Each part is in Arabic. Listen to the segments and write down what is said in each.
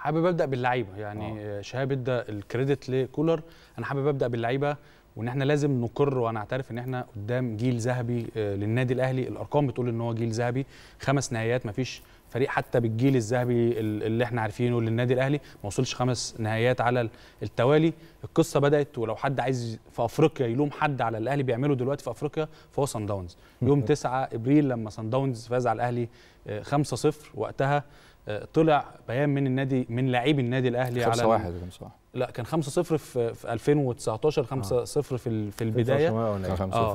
حابب ابدا باللعيبه يعني آه. شهاب ادى الكريدت لكولر انا حابب ابدا باللعيبه وان احنا لازم نقر اعترف ان احنا قدام جيل ذهبي آه، للنادي الاهلي الارقام بتقول ان هو جيل ذهبي خمس نهائيات مفيش فريق حتى بالجيل الذهبي اللي احنا عارفينه للنادي الاهلي ما وصلش خمس نهائيات على التوالي القصه بدات ولو حد عايز في افريقيا يلوم حد على الاهلي بيعمله دلوقتي في افريقيا فهو سان داونز يوم 9 ابريل لما سان داونز فاز على الاهلي 5-0 آه، وقتها آه، طلع بيان من النادي من لعيب النادي الاهلي على على 1 لا كان 5-0 في 2019 5-0 في آه. البدايه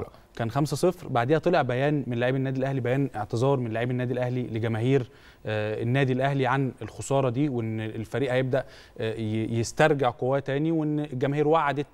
5-0 كان 5-0 بعديها طلع بيان من لاعبي النادي الاهلي بيان اعتذار من لاعبي النادي الاهلي لجماهير آه، النادي الاهلي عن الخساره دي وان الفريق هيبدا آه، يسترجع قواه تاني وان الجماهير وعدت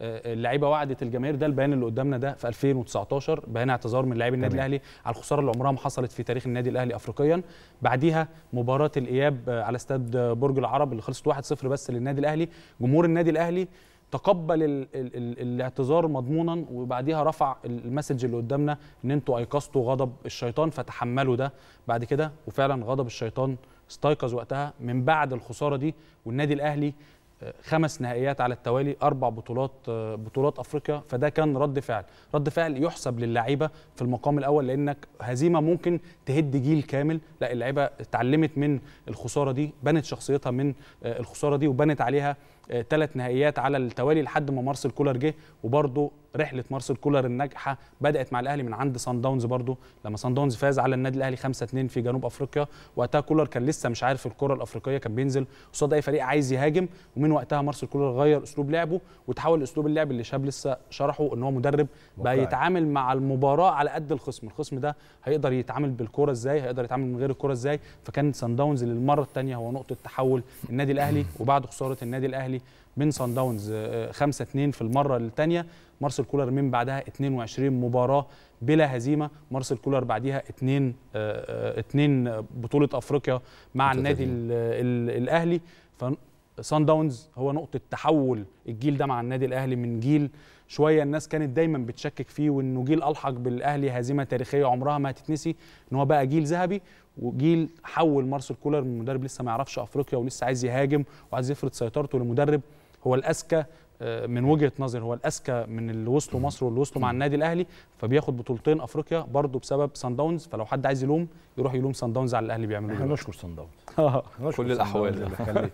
آه، اللعيبه وعدت الجماهير ده البيان اللي قدامنا ده في 2019 بيان اعتذار من لاعبي النادي الاهلي على الخساره اللي عمرها ما حصلت في تاريخ النادي الاهلي افريقيا بعديها مباراه الاياب على استاد برج العرب اللي خلصت 1-0 بس للنادي الاهلي جمهور النادي الاهلي تقبل الـ الـ الـ الاعتذار مضمونا وبعديها رفع المسج اللي قدامنا ان انتوا ايقظتوا غضب الشيطان فتحملوا ده بعد كده وفعلا غضب الشيطان استيقظ وقتها من بعد الخساره دي والنادي الاهلي آه، خمس نهائيات على التوالي اربع بطولات آه، بطولات افريقيا فده كان رد فعل رد فعل يحسب للعيبه في المقام الاول لانك هزيمه ممكن تهد جيل كامل لا اللعيبه اتعلمت من الخساره دي بنت شخصيتها من آه، الخساره دي وبنت عليها ثلاث آه، نهائيات على التوالي لحد ما مارسيل كولر جه وبرده رحله مارسيل كولر الناجحه بدات مع الاهلي من عند سان داونز برده لما سان داونز فاز على النادي الاهلي 5 2 في جنوب افريقيا وقتها كولر كان لسه مش عارف الكره الافريقيه كان بينزل قصاد اي فريق عايز يهاجم ومن وقتها مارسيل كولر غير اسلوب لعبه وتحول اسلوب اللعب اللي شاب لسه شرحه ان هو مدرب بقى يتعامل مع المباراه على قد الخصم الخصم ده هيقدر يتعامل بالكره ازاي هيقدر يتعامل من غير الكره ازاي فكان سان داونز للمره الثانيه هو نقطه تحول النادي الاهلي وبعد خساره النادي الاهلي الاهلي من صن داونز 5 2 في المره الثانيه مارسيل كولر من بعدها 22 مباراه بلا هزيمه مارسيل كولر بعديها 2 2 آه، آه، بطوله افريقيا مع النادي آه، الاهلي سان داونز هو نقطه تحول الجيل ده مع النادي الاهلي من جيل شويه الناس كانت دايما بتشكك فيه وانه جيل الحق بالاهلي هزيمه تاريخيه عمرها ما هتتنسي ان هو بقى جيل ذهبي وجيل حول مارسل كولر من مدرب لسه ما يعرفش افريقيا ولسه عايز يهاجم وعايز يفرض سيطرته لمدرب هو الاذكى آه، من وجهه نظر هو الاذكى من اللي وصلوا مصر واللي وصلوا مع النادي الاهلي فبياخد بطولتين افريقيا برضه بسبب سان داونز فلو حد عايز يلوم يروح يلوم سان داونز على الاهلي بيعمله احنا نشكر سان داونز كل الاحوال